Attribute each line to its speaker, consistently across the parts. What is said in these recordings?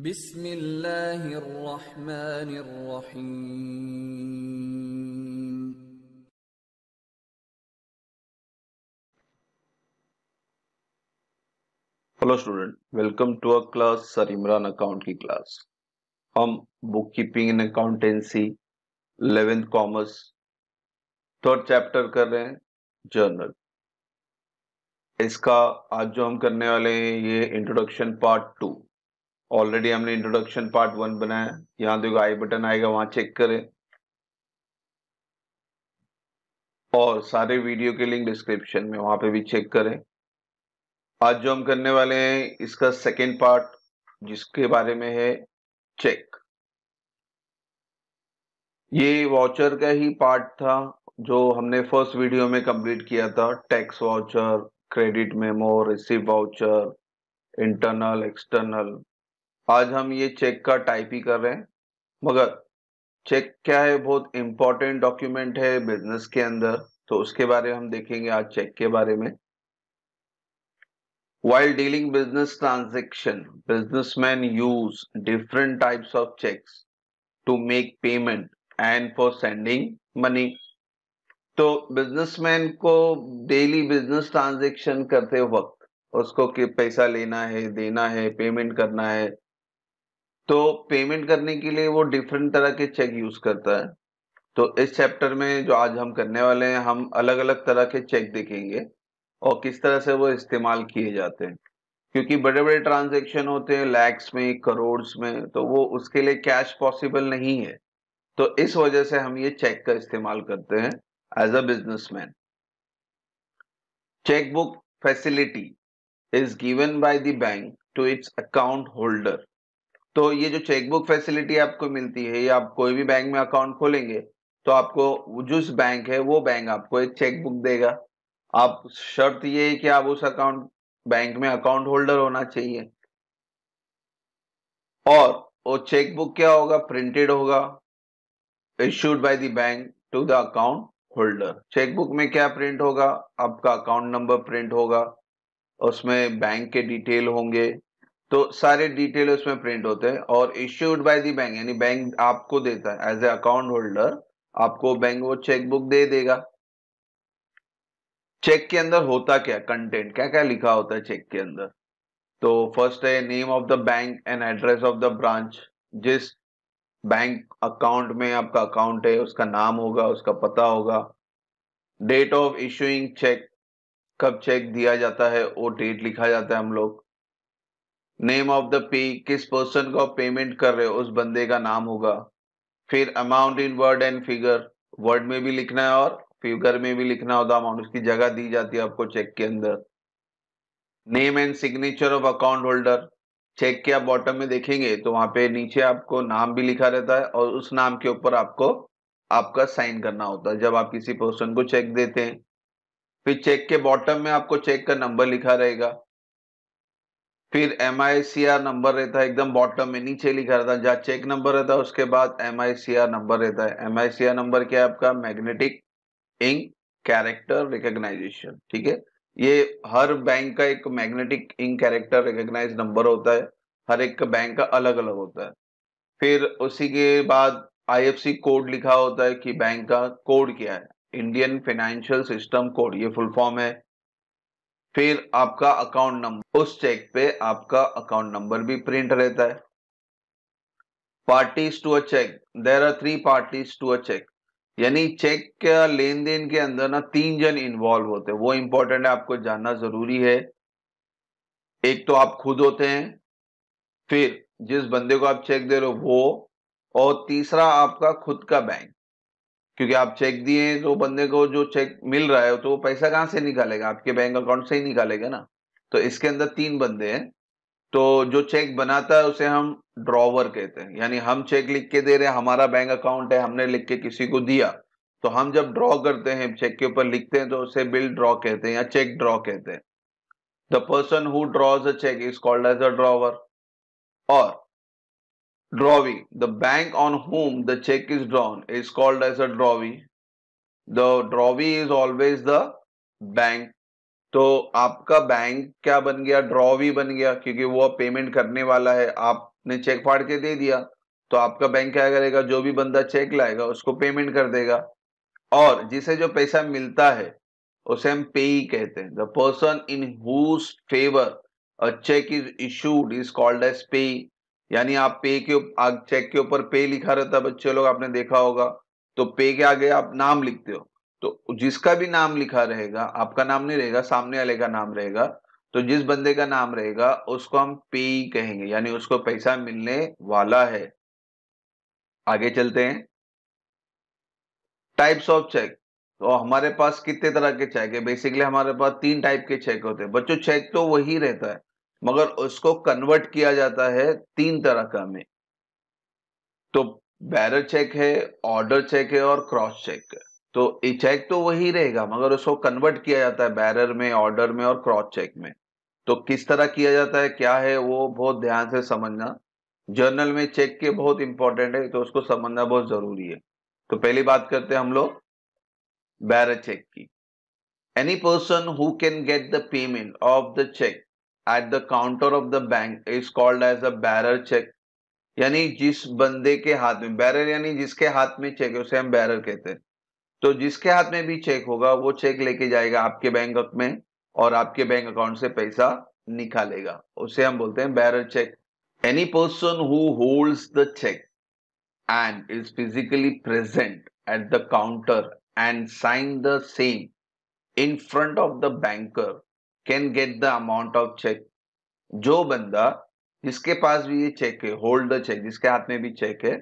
Speaker 1: Hello student welcome to a class sir Imran account की class हम bookkeeping in accountancy eleventh commerce third chapter कर रहे हैं journal इसका आज जो हम करने वाले हैं ये इंट्रोडक्शन पार्ट टू ऑलरेडी हमने इंट्रोडक्शन पार्ट वन बनाया यहां देखो आई बटन आएगा वहां चेक करें और सारे वीडियो के लिंक डिस्क्रिप्शन में वहां पे भी चेक करें आज जो हम करने वाले हैं इसका सेकेंड पार्ट जिसके बारे में है चेक ये वाउचर का ही पार्ट था जो हमने फर्स्ट वीडियो में कंप्लीट किया था tax voucher credit memo receive voucher internal external आज हम ये चेक का टाइप ही कर रहे हैं मगर चेक क्या है बहुत इंपॉर्टेंट डॉक्यूमेंट है बिजनेस के अंदर तो उसके बारे में हम देखेंगे आज चेक के बारे में dealing business transaction businessman use different types of cheque to make payment and for sending money तो बिजनेसमैन को डेली बिजनेस ट्रांजेक्शन करते वक्त उसको कि पैसा लेना है देना है पेमेंट करना है तो पेमेंट करने के लिए वो डिफरेंट तरह के चेक यूज करता है तो इस चैप्टर में जो आज हम करने वाले हैं हम अलग अलग तरह के चेक देखेंगे और किस तरह से वो इस्तेमाल किए जाते हैं क्योंकि बड़े बड़े ट्रांजेक्शन होते हैं लैक्स में करोड़ में तो वो उसके लिए कैश पॉसिबल नहीं है तो इस वजह से हम ये चेक का इस्तेमाल करते हैं as a businessman chequebook facility is given by the bank to its account holder तो ये जो चेकबुक फैसिलिटी आपको मिलती है या आप कोई भी बैंक में अकाउंट खोलेंगे तो आपको जो बैंक है वो बैंक आपको एक चेकबुक देगा आप शर्त ये है कि आप उस अकाउंट बैंक में अकाउंट होल्डर होना चाहिए और वो चेकबुक क्या होगा प्रिंटेड होगा issued by the bank to the account holder chequebook में क्या प्रिंट होगा आपका अकाउंट नंबर प्रिंट होगा उसमें बैंक के डिटेल होंगे तो सारे डिटेल उसमें प्रिंट होते हैं और इश्यूड बाय दी बैंक यानी बैंक आपको देता है एज ए अकाउंट होल्डर आपको बैंक वो चेकबुक दे देगा चेक के अंदर होता क्या कंटेंट क्या क्या लिखा होता है चेक के अंदर तो फर्स्ट है name of the bank and address of the branch जिस बैंक अकाउंट में आपका अकाउंट है उसका नाम होगा उसका पता होगा डेट ऑफ इशूइंग चेक कब चेक दिया जाता है वो डेट लिखा जाता है हम लोग नेम ऑफ द पे किस पर्सन को पेमेंट कर रहे हो उस बंदे का नाम होगा फिर amount in word and figure word में भी लिखना है और फिगर में भी लिखना होता अमाउंट उसकी जगह दी जाती है आपको चेक के अंदर name and signature of account holder cheque के आप बॉटम में देखेंगे तो वहां पे नीचे आपको नाम भी लिखा रहता है और उस नाम के ऊपर आपको आपका साइन करना होता है जब आप किसी पर्सन को चेक देते हैं फिर चेक के बॉटम में आपको चेक का नंबर लिखा रहेगा फिर एम नंबर रहता है एकदम बॉटम में नीचे लिखा रहता है जहाँ चेक नंबर रहता है उसके बाद एम नंबर रहता है एम नंबर क्या है आपका मैग्नेटिक इंक कैरेक्टर रिकग्नाइजेशन ठीक है ये हर बैंक का एक magnetic ink character recognise number होता है हर एक बैंक का अलग अलग होता है फिर उसी के बाद सी कोड लिखा होता है कि बैंक का कोड क्या है इंडियन फाइनेंशियल सिस्टम कोड ये फुल फॉर्म है फिर आपका अकाउंट नंबर उस चेक पे आपका अकाउंट नंबर भी प्रिंट रहता है parties to a cheque there are three parties to a cheque यानी चेक के लेन देन के अंदर ना तीन जन इन्वॉल्व होते हैं वो इंपॉर्टेंट है आपको जानना जरूरी है एक तो आप खुद होते हैं फिर जिस बंदे को आप चेक दे रहे हो वो और तीसरा आपका खुद का बैंक क्योंकि आप चेक दिए तो बंदे को जो चेक मिल रहा है तो वो पैसा कहाँ से निकालेगा आपके बैंक अकाउंट से ही निकालेगा ना तो इसके अंदर तीन बंदे हैं तो जो चेक बनाता है उसे हम ड्रॉवर कहते हैं यानी हम चेक लिख के दे रहे हैं हमारा बैंक अकाउंट है हमने लिख के किसी को दिया तो हम जब ड्रॉ करते हैं चेक के ऊपर लिखते हैं तो उसे बिल ड्रॉ कहते हैं या चेक ड्रॉ कहते हैं the person who draws a cheque is called as a drawer और drawee. The bank on whom the check is drawn is called as a drawee. The drawee is always the bank. तो आपका bank क्या बन गया drawee बन गया क्योंकि वो पेमेंट करने वाला है आपने चेक फाड़ के दे दिया तो आपका बैंक क्या करेगा जो भी बंदा चेक लाएगा उसको पेमेंट कर देगा और जिसे जो पैसा मिलता है उसे हम ही कहते हैं the person in whose favour a cheque is issued is called as payee यानी आप पे के चेक के ऊपर पे लिखा रहता है बच्चे लोग आपने देखा होगा तो पे के आगे आप नाम लिखते हो तो जिसका भी नाम लिखा रहेगा आपका नाम नहीं रहेगा सामने वाले का नाम रहेगा तो जिस बंदे का नाम रहेगा उसको हम पे कहेंगे यानी उसको पैसा मिलने वाला है आगे चलते हैं टाइप्स ऑफ चेक तो हमारे पास कितने तरह के चेक है बेसिकली हमारे पास तीन टाइप के चेक होते हैं बच्चों चेक तो वही रहता है मगर उसको कन्वर्ट किया जाता है तीन तरह का में तो बैरर चेक है ऑर्डर चेक है और क्रॉस चेक है तो ये चेक तो वही रहेगा मगर उसको कन्वर्ट किया जाता है बैरर में ऑर्डर में और क्रॉस चेक में तो किस तरह किया जाता है क्या है वो बहुत ध्यान से समझना जर्नल में चेक के बहुत इंपॉर्टेंट है तो उसको समझना बहुत जरूरी है तो पहली बात करते हैं हम लोग बैरर चेक की any person who can get the payment of the cheque at the counter of the bank is called as a bearer cheque यानी जिस बंदे के हाथ में बैरर यानी जिसके हाथ में चेक है उसे हम बैरर कहते हैं तो जिसके हाथ में भी चेक होगा वो चेक लेके जाएगा आपके बैंक में और आपके बैंक अकाउंट से पैसा निकालेगा उसे हम बोलते हैं bearer cheque any person who holds the cheque and is physically present at the counter and sign the same in front of the banker can get the amount of cheque जो बंदा जिसके पास भी ये चेक है hold the check जिसके हाथ में भी चेक है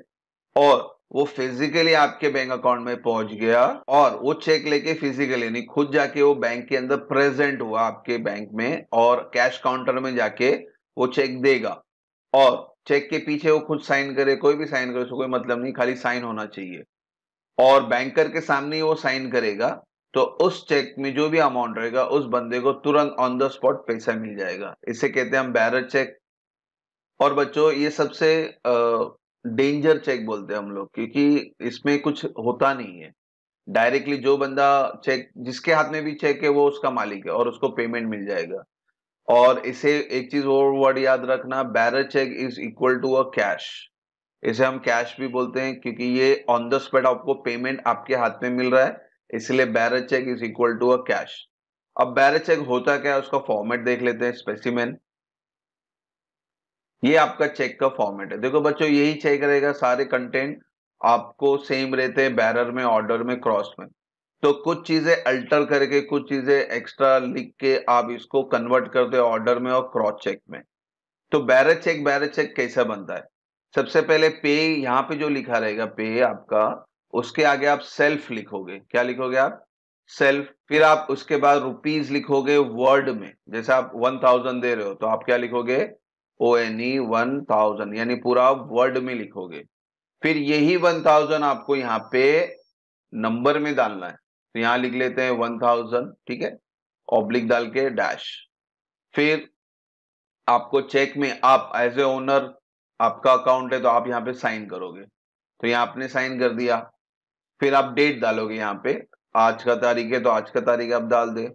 Speaker 1: और वो फिजिकली आपके बैंक अकाउंट में पहुंच गया और वो चेक लेके फिजिकली नहीं खुद जाके वो बैंक के अंदर प्रेजेंट हुआ आपके बैंक में और कैश काउंटर में जाके वो चेक देगा और चेक के पीछे वो खुद साइन करे कोई भी साइन करे उसको कोई मतलब नहीं खाली साइन होना चाहिए और बैंकर के सामने वो साइन करेगा तो उस चेक में जो भी अमाउंट रहेगा उस बंदे को तुरंत ऑन द स्पॉट पैसा मिल जाएगा इसे कहते हैं हम बैरर चेक और बच्चों ये सबसे डेंजर चेक बोलते हैं हम लोग क्योंकि इसमें कुछ होता नहीं है डायरेक्टली जो बंदा चेक जिसके हाथ में भी चेक है वो उसका मालिक है और उसको पेमेंट मिल जाएगा और इसे एक चीज और वर्ड याद रखना bearer cheque is equal to a cash इसे हम कैश भी बोलते हैं क्योंकि ये ऑन द स्पॉट आपको पेमेंट आपके हाथ में मिल रहा है इसलिए bearer cheque is equal to a cash अब बैरल चेक होता क्या है उसका फॉर्मेट देख लेते हैं स्पेसिमेन ये आपका चेक का फॉर्मेट है देखो बच्चों यही चेक रहेगा सारे कंटेंट आपको सेम रहते हैं बैरर में ऑर्डर में क्रॉस में तो कुछ चीजें अल्टर करके कुछ चीजें एक्स्ट्रा लिख के आप इसको कन्वर्ट करते ऑर्डर में और क्रॉस चेक में तो बैरज चेक बैरज चेक कैसा बनता है सबसे पहले पे यहाँ पे जो लिखा रहेगा पे आपका उसके आगे आप सेल्फ लिखोगे क्या लिखोगे आप सेल्फ फिर आप उसके बाद रुपीज लिखोगे वर्ड में जैसे आप वन थाउजेंड दे रहे हो तो आप क्या लिखोगे O N E one thousand यानी पूरा वर्ड में लिखोगे फिर यही वन थाउजेंड आपको यहाँ पे नंबर में डालना है तो यहां लिख लेते हैं वन थाउजेंड ठीक है ऑब्लिक डाल के डैश फिर आपको चेक में आप एज ए ओनर आपका अकाउंट है तो आप यहाँ पे साइन करोगे तो यहाँ आपने साइन कर दिया फिर आप डेट डालोगे यहाँ पे आज का तारीख है तो आज का तारीख आप डाल दे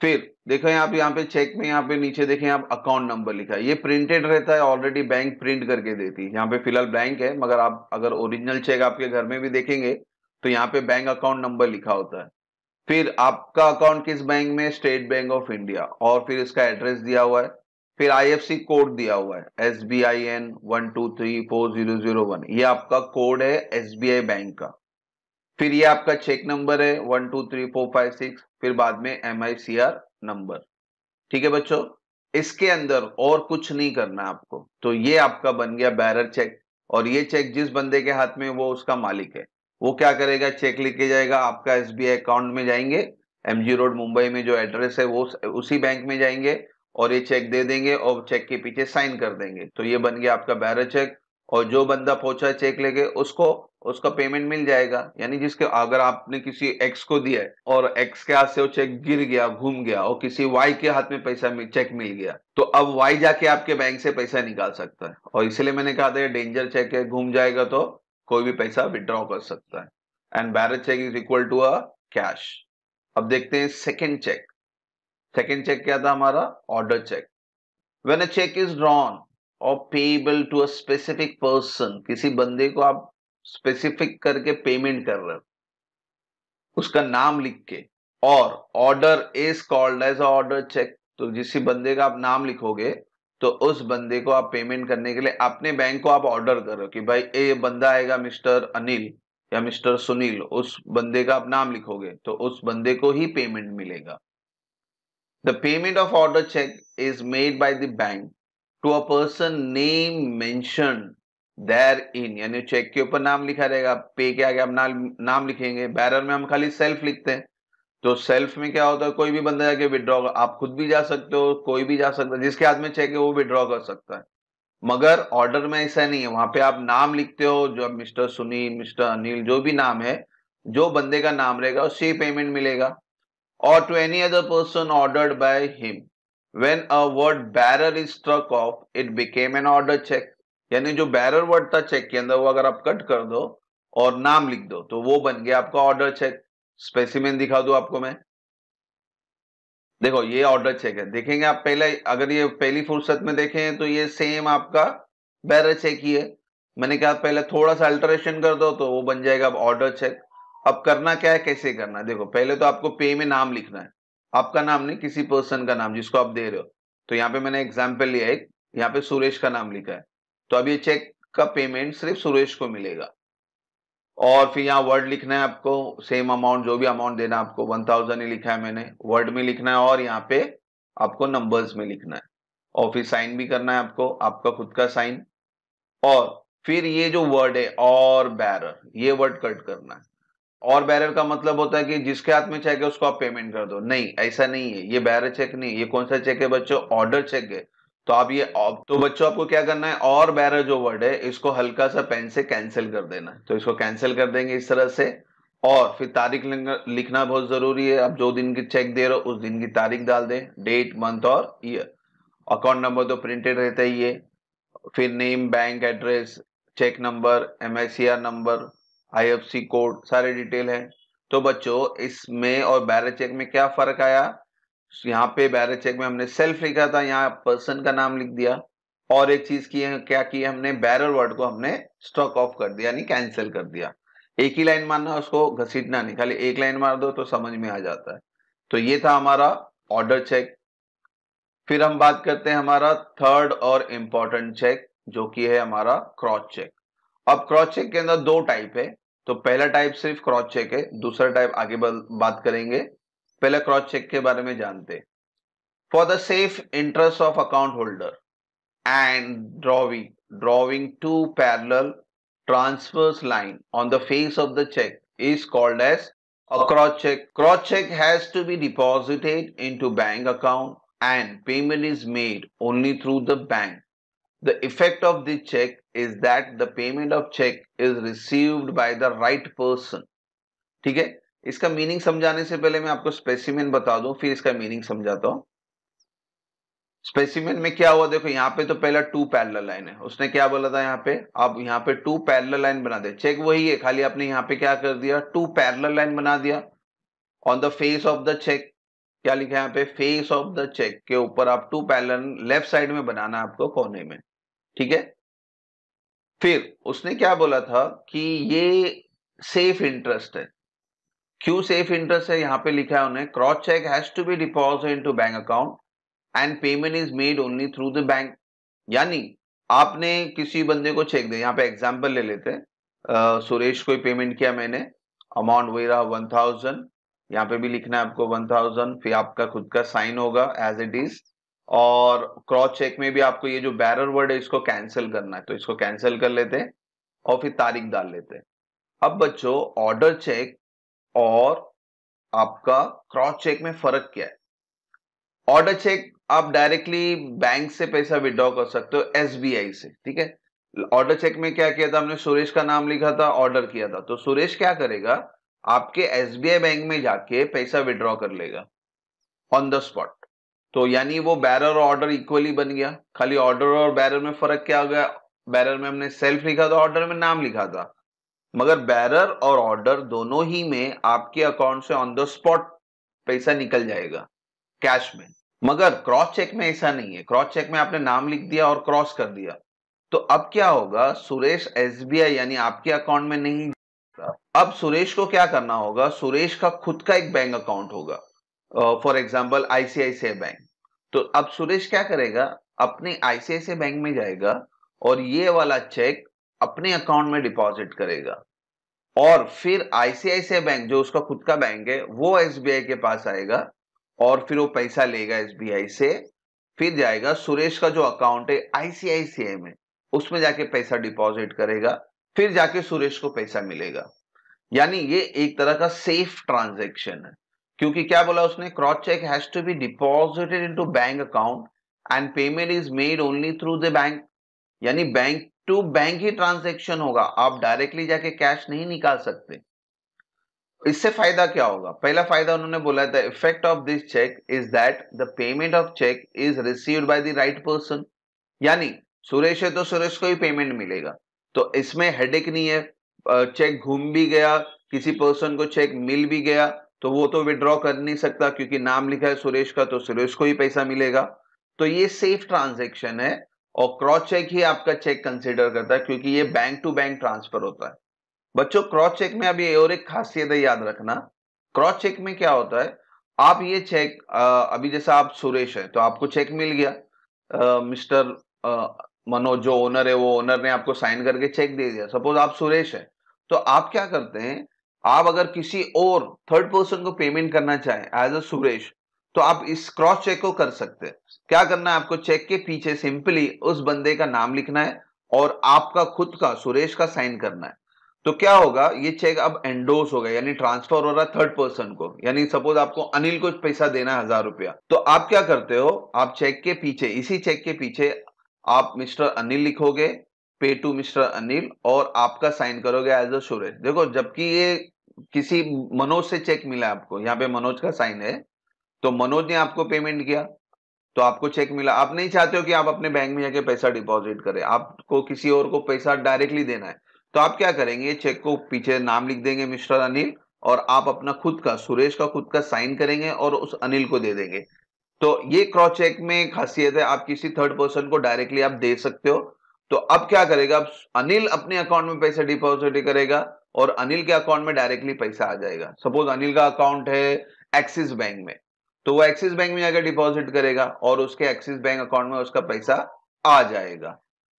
Speaker 1: फिर देखो आप यहाँ पे चेक में यहाँ पे नीचे देखें आप अकाउंट नंबर लिखा है ये प्रिंटेड रहता है ऑलरेडी बैंक प्रिंट करके देती है यहाँ पे फिलहाल बैंक है मगर आप अगर ओरिजिनल चेक आपके घर में भी देखेंगे तो यहाँ पे बैंक अकाउंट नंबर लिखा होता है फिर आपका अकाउंट किस बैंक में स्टेट बैंक ऑफ इंडिया और फिर इसका एड्रेस दिया हुआ है फिर आई कोड दिया हुआ है S B I N one two three four zero zero one ये आपका कोड है एस बैंक का फिर ये आपका चेक नंबर है one two three four five six फिर बाद में M I C R number ठीक है बच्चों इसके अंदर और कुछ नहीं करना आपको तो ये आपका बन गया बैरर चेक और ये चेक जिस बंदे के हाथ में वो उसका मालिक है वो क्या करेगा चेक लेके जाएगा आपका एस बी आई अकाउंट में जाएंगे एम जी रोड मुंबई में जो एड्रेस है वो उसी बैंक में जाएंगे और ये चेक दे देंगे और चेक के पीछे साइन कर देंगे तो ये बन गया आपका बैरर चेक और जो बंदा पहुंचा चेक लेके उसको उसका पेमेंट मिल जाएगा यानी जिसके अगर आपने किसी एक्स को दिया है और एक्स के हाथ से वो चेक गिर गया घूम गया और किसी वाई के हाथ में पैसा मिल, चेक मिल गया तो अब वाई जाके आपके बैंक से पैसा निकाल सकता है और इसलिए मैंने कहा था डेंजर चेक है घूम जाएगा तो कोई भी पैसा विड्रॉ कर सकता है and bearer's cheque is equal to a cash अब देखते हैं सेकेंड चेक सेकेंड चेक क्या था हमारा order cheque when a cheque is drawn और payable to a specific person किसी बंदे को आप स्पेसिफिक करके पेमेंट कर रहे हो उसका नाम लिख के और order is called as order cheque तो जिस बंदे का आप नाम लिखोगे तो उस बंदे को आप पेमेंट करने के लिए अपने बैंक को आप ऑर्डर कर रहे हो कि भाई ये बंदा आएगा मिस्टर अनिल या मिस्टर सुनील उस बंदे का आप नाम लिखोगे तो उस बंदे को ही पेमेंट मिलेगा the payment of order cheque is made by the bank to a person name mention there in यानी चेक के ऊपर नाम लिखा रहेगा पे के आगे आप नाम नाम लिखेंगे बैरर में हम खाली सेल्फ लिखते हैं तो सेल्फ में क्या होता है कोई भी बंदा जाके विड्रॉ आप खुद भी जा सकते हो कोई भी जा सकता है जिसके हाथ में चेक है वो विड्रॉ कर सकता है मगर ऑर्डर में ऐसा नहीं है वहां पे आप नाम लिखते हो जो मिस्टर सुनील मिस्टर अनिल जो भी नाम है जो बंदे का नाम रहेगा उससे पेमेंट मिलेगा और to any other person order by him when a word bearer is struck off it became an order cheque यानी जो बैरर वर्ड था चेक के अंदर वो अगर आप कट कर दो और नाम लिख दो तो वो बन गया आपका ऑर्डर चेक स्पेसिमेन दिखा दू आपको मैं देखो ये ऑर्डर चेक है देखेंगे आप पहले अगर ये पहली फुर्सत में देखें तो ये सेम आपका बैरर चेक ही है मैंने कहा पहले थोड़ा सा अल्टरेशन कर दो तो वो बन जाएगा अब ऑर्डर चेक अब करना क्या है कैसे करना है देखो पहले तो आपको पे में नाम लिखना है आपका नाम नहीं किसी पर्सन का नाम जिसको आप दे रहे हो तो यहाँ पे मैंने एग्जाम्पल लिया एक यहाँ पे सुरेश का नाम लिखा है तो अब ये चेक का पेमेंट सिर्फ सुरेश को मिलेगा और फिर यहाँ वर्ड लिखना है आपको सेम अमाउंट जो भी अमाउंट देना आपको वन थाउजेंड ही लिखा है मैंने वर्ड में लिखना है और यहाँ पे आपको नंबर्स में लिखना है और फिर साइन भी करना है आपको आपका खुद का साइन और फिर ये जो वर्ड है और बैरर ये वर्ड कट करना है और बैरर का मतलब होता है कि जिसके हाथ में चेक है उसको आप पेमेंट कर दो नहीं ऐसा नहीं है ये बैरर चेक नहीं ये कौन सा चेक है बच्चों ऑर्डर चेक है तो आप ये तो बच्चों आपको क्या करना है और बैरर जो वर्ड है इसको हल्का सा पेन से कैंसिल कर देना है तो इसको कैंसिल कर देंगे इस तरह से और फिर तारीख लिखना बहुत जरूरी है आप जो दिन की चेक दे रहे हो उस दिन की तारीख डाल दें डेट मंथ और ईयर अकाउंट नंबर तो प्रिंटेड रहता ही है फिर name bank address cheque number M number I code सारे डिटेल है तो बच्चों इसमें और बैरर चेक में क्या फर्क आया यहाँ पे बैरल चेक में हमने सेल्फ लिखा था यहाँ पर्सन का नाम लिख दिया और एक चीज की है क्या की हमने बैरल वर्ड को हमने स्टॉक ऑफ कर दिया यानी कैंसिल कर दिया एक ही लाइन मारना उसको घसीटना नहीं खाली एक लाइन मार दो तो समझ में आ जाता है तो ये था हमारा ऑर्डर चेक फिर हम बात करते हैं हमारा थर्ड और इम्पोर्टेंट चेक जो कि है हमारा क्रॉस चेक अब क्रॉस चेक के अंदर दो टाइप है तो पहला टाइप सिर्फ क्रॉस चेक है दूसरा टाइप आगे बात करेंगे पहले क्रॉस चेक के बारे में जानते for the safe interest of account holder and drawing drawing two parallel transverse line on the face of the cheque is called as across cheque cross cheque has to be deposited into bank account and payment is made only through the bank the effect of the cheque is that the payment of cheque is received by the right person ठीक है इसका meaning समझाने से पहले मैं आपको specimen बता दू फिर इसका मीनिंग समझाता हूं स्पेसिमेन में क्या हुआ देखो यहाँ पे तो पहला टू पैरल लाइन है उसने क्या बोला था यहाँ पे आप यहाँ पे टू पैरल लाइन बना दे चेक वही है खाली आपने यहाँ पे क्या कर दिया टू पैरल लाइन बना दिया on the face of the cheque क्या लिखा है यहाँ पे फेस ऑफ द चेक के ऊपर आप टू पैरल लेफ्ट साइड में बनाना आपको कोने में ठीक है फिर उसने क्या बोला था कि ये सेफ इंटरेस्ट है क्यों सेफ इंटरेस्ट है यहाँ पे लिखा है उन्हें cross cheque has to be deposit to bank account and payment is made only through the bank यानी आपने किसी बंदे को चेक दिया यहाँ पे एग्जाम्पल ले लेते हैं सुरेश को पेमेंट किया मैंने अमाउंट वही रहा वन थाउजेंड यहाँ पे भी लिखना है आपको वन थाउजेंड फिर आपका खुद का साइन होगा एज इट इज और क्रॉस चेक में भी आपको ये जो बैरर वर्ड है इसको कैंसिल करना है तो इसको कैंसिल कर लेते हैं और फिर तारीख डाल लेते हैं अब बच्चों ऑर्डर चेक और आपका क्रॉस चेक में फर्क क्या है ऑर्डर चेक आप डायरेक्टली बैंक से पैसा विड्रॉ कर सकते हो एसबीआई से ठीक है ऑर्डर चेक में क्या किया था हमने सुरेश का नाम लिखा था ऑर्डर किया था तो सुरेश क्या करेगा आपके एसबीआई बैंक में जाके पैसा विड्रॉ कर लेगा ऑन द स्पॉट तो यानी वो बैरर और ऑर्डर इक्वली बन गया खाली ऑर्डर और बैरर में फर्क क्या हो गया बैरर में हमने सेल्फ लिखा था ऑर्डर में नाम लिखा था मगर बैरर और ऑर्डर दोनों ही में आपके अकाउंट से ऑन द स्पॉट पैसा निकल जाएगा कैश में मगर क्रॉस चेक में ऐसा नहीं है क्रॉस चेक में आपने नाम लिख दिया और क्रॉस कर दिया तो अब क्या होगा सुरेश एस यानी आपके अकाउंट में नहीं अब सुरेश को क्या करना होगा सुरेश का खुद का एक बैंक अकाउंट होगा फॉर एग्जाम्पल आईसीआईसीआई बैंक तो अब सुरेश क्या करेगा अपने आईसीआईसीआई बैंक में जाएगा और ये वाला चेक अपने अकाउंट में डिपॉजिट करेगा और फिर आईसीआईसीआई बैंक जो उसका खुद का बैंक है वो एसबीआई के पास आएगा और फिर वो पैसा लेगा एसबीआई से फिर जाएगा सुरेश का जो अकाउंट है आईसीआईसीआई में उसमें जाके पैसा डिपॉजिट करेगा फिर जाके सुरेश को पैसा मिलेगा यानी ये एक तरह का सेफ ट्रांजेक्शन है क्योंकि क्या बोला उसने cross cheque has to be deposited into bank account and payment is made only through the bank यानी बैंक टू बैंक ही ट्रांजेक्शन होगा आप डायरेक्टली जाके कैश नहीं निकाल सकते इससे फायदा क्या होगा पहला फायदा उन्होंने बोला the effect of this cheque is that the payment of cheque is received by the right person यानी सुरेश है तो सुरेश को ही पेमेंट मिलेगा तो इसमें हेडेक नहीं है चेक घूम भी गया किसी पर्सन को चेक मिल भी गया तो वो तो विड्रॉ कर नहीं सकता क्योंकि नाम लिखा है सुरेश का तो सुरेश को ही पैसा मिलेगा तो ये सेफ ट्रांजेक्शन है और क्रॉस चेक ही आपका चेक कंसिडर करता है क्योंकि ये बैंक टू बैंक ट्रांसफर होता है बच्चों क्रॉस चेक में अभी और एक खासियत है याद रखना क्रॉस चेक में क्या होता है आप ये चेक अभी जैसा आप सुरेश है तो आपको चेक मिल गया मिस्टर मनोज जो ओनर है वो ओनर ने आपको साइन करके चेक दे दिया सपोज आप सुरेश है तो आप क्या करते हैं आप अगर किसी और थर्ड पर्सन को पेमेंट करना चाहें एज अ सुरेश तो आप इस क्रॉस चेक को कर सकते हैं क्या करना है आपको चेक के पीछे सिंपली उस बंदे का नाम लिखना है और आपका खुद का सुरेश का साइन करना है तो क्या होगा ये चेक अब एंडोस होगा यानी ट्रांसफर हो रहा है थर्ड पर्सन को यानी सपोज आपको अनिल को पैसा देना है हजार रुपया तो आप क्या करते हो आप चेक के पीछे इसी चेक के पीछे आप मिस्टर अनिल लिखोगे पे टू मिस्टर अनिल और आपका साइन करोगे एज अ सुरेश देखो जबकि ये किसी मनोज से चेक मिला आपको यहाँ पे मनोज का साइन है तो मनोज ने आपको पेमेंट किया तो आपको चेक मिला आप नहीं चाहते हो कि आप अपने बैंक में जाके पैसा डिपॉजिट करें आपको किसी और को पैसा डायरेक्टली देना है तो आप क्या करेंगे चेक को पीछे नाम लिख देंगे मिस्टर अनिल और आप अपना खुद का सुरेश का खुद का साइन करेंगे और उस अनिल को दे देंगे तो ये क्रॉस चेक में खासियत है आप किसी थर्ड पर्सन को डायरेक्टली आप दे सकते हो तो अब क्या करेगा अब अनिल अपने अकाउंट में पैसा डिपॉजिट करेगा और अनिल के अकाउंट में डायरेक्टली पैसा आ जाएगा सपोज अनिल का अकाउंट है एक्सिस बैंक में तो वो एक्सिस बैंक में जाकर डिपॉजिट करेगा और उसके एक्सिस बैंक अकाउंट में उसका पैसा आ जाएगा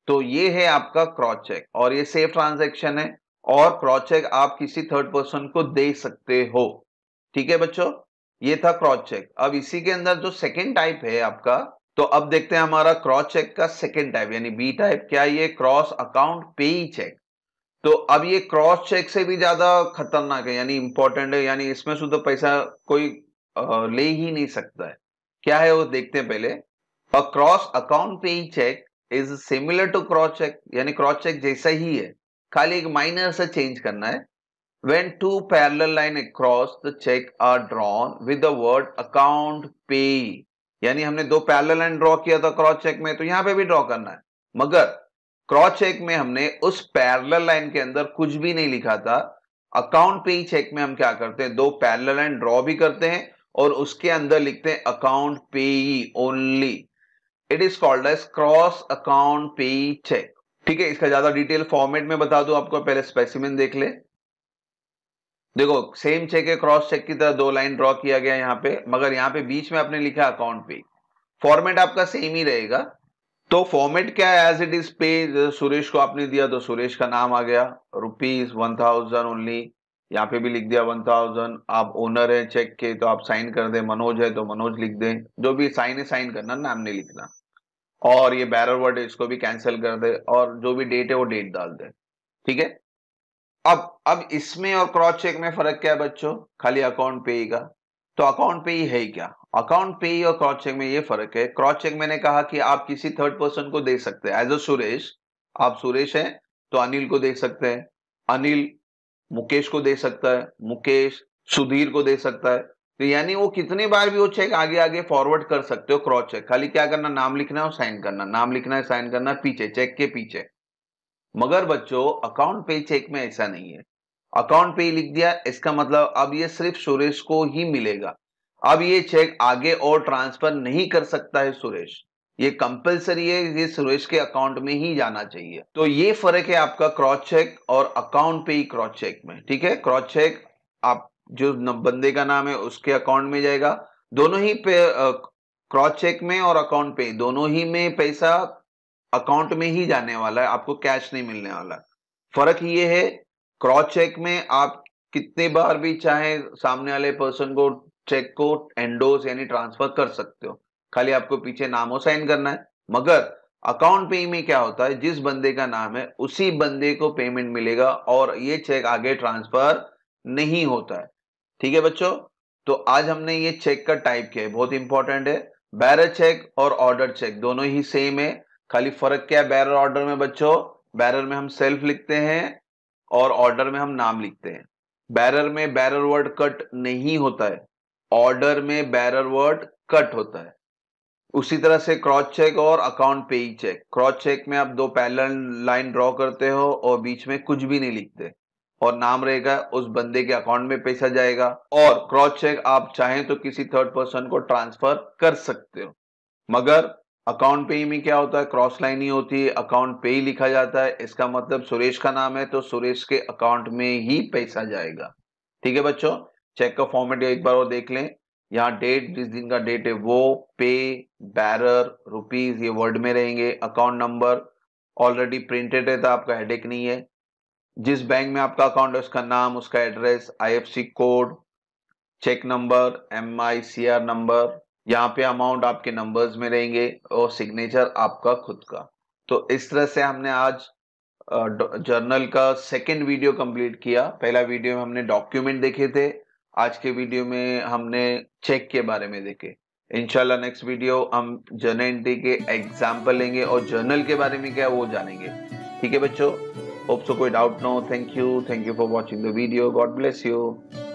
Speaker 1: तो ये है आपका क्रॉस चेक और ये सेफ ट्रांजेक्शन है और क्रॉस चेक आप किसी थर्ड पर्सन को दे सकते हो ठीक है बच्चों ये था क्रॉस चेक अब इसी के अंदर जो सेकेंड टाइप है आपका तो अब देखते हैं हमारा क्रॉस चेक का सेकेंड टाइप यानी बी टाइप क्या ये क्रॉस अकाउंट पे चेक तो अब ये क्रॉस चेक से भी ज्यादा खतरनाक है यानी इंपॉर्टेंट है यानी इसमें सुधा तो पैसा कोई ले ही नहीं सकता है क्या है वो देखते हैं पहले a cross account payee cheque is similar to cross cheque यानी क्रॉस चेक जैसा ही है खाली एक माइनर से चेंज करना है when two parallel line across the cheque are drawn with the word account यानी हमने दो पैरल लाइन ड्रॉ किया था क्रॉस चेक में तो यहां पे भी ड्रॉ करना है मगर क्रॉस चेक में हमने उस पैरल लाइन के अंदर कुछ भी नहीं लिखा था अकाउंट पे ही चेक में हम क्या करते हैं दो पैरल लाइन ड्रॉ भी करते हैं और उसके अंदर लिखते हैं account payee only it is called as cross account payee cheque ठीक है इसका ज्यादा डिटेल फॉर्मेट में बता दूं आपको पहले स्पेसिमिन देख ले देखो सेम चेक है क्रॉस चेक की तरह दो लाइन ड्रॉ किया गया यहां पे मगर यहां पे बीच में आपने लिखा अकाउंट पे फॉर्मेट आपका सेम ही रहेगा तो फॉर्मेट क्या है एज इट इज पे सुरेश को आपने दिया तो सुरेश का नाम आ गया रुपीज वन थाउजेंड ओनली यहाँ पे भी लिख दिया वन थाउजेंड आप ओनर है चेक के तो आप साइन कर दें मनोज है तो मनोज लिख दें जो भी साइन है साइन करना नाम नहीं लिखना और ये बैरर वर्ड इसको भी कैंसिल कर दे और जो भी डेट है वो डेट डाल दे ठीक है अब अब इसमें और क्रॉस चेक में फर्क क्या है बच्चों खाली अकाउंट पे का तो अकाउंट पे ही है क्या अकाउंट पे ही और क्रॉस चेक में ये फर्क है क्रॉस चेक मैंने कहा कि आप किसी थर्ड पर्सन को दे सकते हैं एज अ सुरेश आप सुरेश हैं तो अनिल को दे सकते हैं अनिल मुकेश को दे सकता है मुकेश सुधीर को दे सकता है तो यानी वो कितने बार भी वो चेक आगे आगे फॉरवर्ड कर सकते हो क्रॉस चेक खाली क्या करना नाम लिखना है और साइन करना नाम लिखना है साइन करना पीछे चेक के पीछे मगर बच्चों अकाउंट पे चेक में ऐसा नहीं है अकाउंट पे लिख दिया इसका मतलब अब ये सिर्फ सुरेश को ही मिलेगा अब ये चेक आगे और ट्रांसफर नहीं कर सकता है सुरेश ये कंपलसरी है ये सुरेश के अकाउंट में ही जाना चाहिए तो ये फर्क है आपका क्रॉस चेक और अकाउंट पे ही क्रॉस चेक में ठीक है क्रॉस चेक आप जो बंदे का नाम है उसके अकाउंट में जाएगा दोनों ही पे क्रॉस चेक में और अकाउंट पे दोनों ही में पैसा अकाउंट में ही जाने वाला है आपको कैश नहीं मिलने वाला फर्क ये है क्रॉस चेक में आप कितने बार भी चाहे सामने वाले पर्सन को चेक को एंडोस यानी ट्रांसफर कर सकते हो खाली आपको पीछे नाम हो साइन करना है मगर अकाउंट पे में क्या होता है जिस बंदे का नाम है उसी बंदे को पेमेंट मिलेगा और ये चेक आगे ट्रांसफर नहीं होता है ठीक है बच्चों तो आज हमने ये चेक का टाइप किया है बहुत इंपॉर्टेंट है बैरर चेक और ऑर्डर चेक दोनों ही सेम है खाली फर्क क्या है बैरर ऑर्डर में बच्चों बैरर में हम सेल्फ लिखते हैं और ऑर्डर में हम नाम लिखते हैं बैरर में बैरर वर्ड कट नहीं होता है ऑर्डर में बैरर वर्ड कट होता है उसी तरह से क्रॉस चेक और account payee cheque cross cheque में आप दो पैरल लाइन ड्रॉ करते हो और बीच में कुछ भी नहीं लिखते और नाम रहेगा उस बंदे के अकाउंट में पैसा जाएगा और क्रॉस चेक आप चाहें तो किसी थर्ड पर्सन को ट्रांसफर कर सकते हो मगर अकाउंट पे में क्या होता है क्रॉस लाइन ही होती है अकाउंट पे ही लिखा जाता है इसका मतलब सुरेश का नाम है तो सुरेश के अकाउंट में ही पैसा जाएगा ठीक है बच्चों चेक का फॉर्मेट एक बार और देख लें यहाँ डेट जिस दिन का डेट है वो पे बैरर रुपीज ये वर्ड में रहेंगे अकाउंट नंबर ऑलरेडी प्रिंटेड है तो आपका हेडेक नहीं है जिस बैंक में आपका अकाउंट है उसका नाम उसका address IFSC code cheque number M I C R number यहाँ पे अमाउंट आपके नंबर्स में रहेंगे और सिग्नेचर आपका खुद का तो इस तरह से हमने आज जर्नल का सेकेंड वीडियो कंप्लीट किया पहला वीडियो में हमने डॉक्यूमेंट देखे थे आज के वीडियो में हमने चेक के बारे में देखे इनशाला नेक्स्ट वीडियो हम जर्नल एंट्री के एग्जाम्पल लेंगे और जर्नल के बारे में क्या वो जानेंगे ठीक है बच्चों होप कोई डाउट ना हो thank you thank you for watching the video God bless you